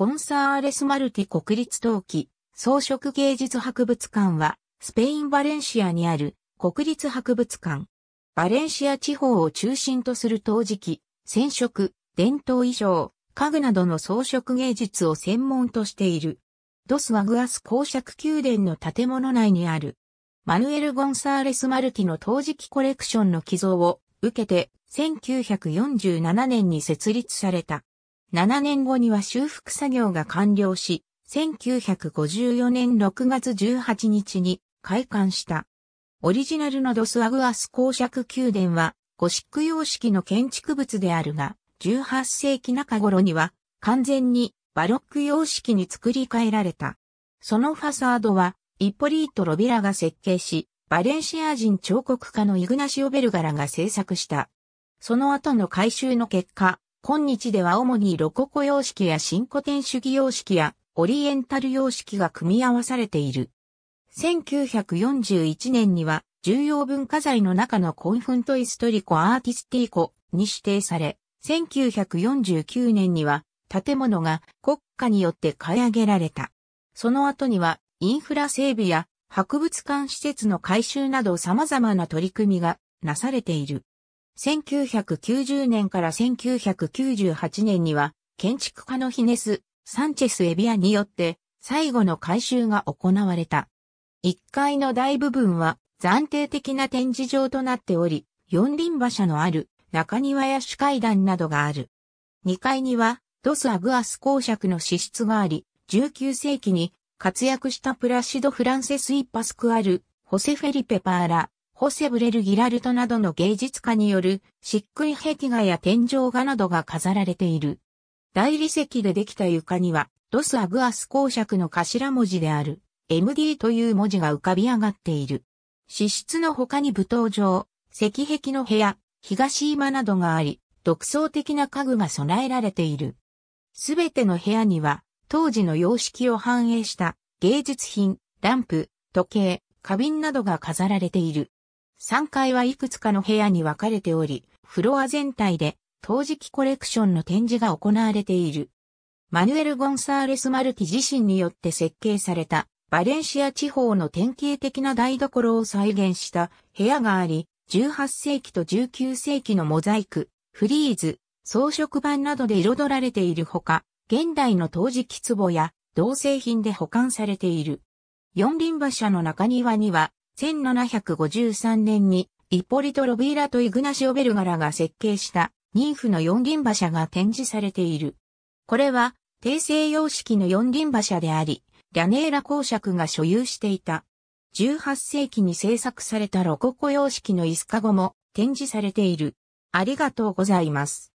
ゴンサーレス・マルティ国立陶器装飾芸術博物館は、スペイン・バレンシアにある国立博物館。バレンシア地方を中心とする陶磁器、染色、伝統衣装、家具などの装飾芸術を専門としている。ドス・ワグアス公爵宮殿の建物内にある、マヌエル・ゴンサーレス・マルティの陶磁器コレクションの寄贈を受けて、1947年に設立された。7年後には修復作業が完了し、1954年6月18日に開館した。オリジナルのドスアグアス公爵宮殿は、ゴシック様式の建築物であるが、18世紀中頃には完全にバロック様式に作り変えられた。そのファサードは、イポリート・ロビラが設計し、バレンシア人彫刻家のイグナシオ・ベルガラが制作した。その後の改修の結果、今日では主にロココ様式や新古典主義様式やオリエンタル様式が組み合わされている。1941年には重要文化財の中のコンフントイストリコアーティスティーコに指定され、1949年には建物が国家によって買い上げられた。その後にはインフラ整備や博物館施設の改修など様々な取り組みがなされている。1990年から1998年には、建築家のヒネス・サンチェス・エビアによって、最後の改修が行われた。1階の大部分は暫定的な展示場となっており、四輪馬車のある中庭や主階段などがある。2階にはドス・アグアス公爵の資質があり、19世紀に活躍したプラシド・フランセス・イッパスクアル、ホセ・フェリペ・パーラ、ホセ・ブレル・ギラルトなどの芸術家による漆喰壁画や天井画などが飾られている。大理石でできた床には、ドス・アグアス公爵の頭文字である、MD という文字が浮かび上がっている。支出の他に舞踏場、石壁の部屋、東今などがあり、独創的な家具が備えられている。すべての部屋には、当時の様式を反映した芸術品、ランプ、時計、花瓶などが飾られている。3階はいくつかの部屋に分かれており、フロア全体で陶磁器コレクションの展示が行われている。マヌエル・ゴンサーレス・マルキ自身によって設計されたバレンシア地方の典型的な台所を再現した部屋があり、18世紀と19世紀のモザイク、フリーズ、装飾板などで彩られているほか、現代の陶磁器壺や銅製品で保管されている。四輪馬車の中庭には1753年に、イポリト・ロビーラとイグナシオ・ベルガラが設計したニーフの四輪馬車が展示されている。これは、定性様式の四輪馬車であり、ラネーラ公爵が所有していた。18世紀に制作されたロココ様式のイスカゴも展示されている。ありがとうございます。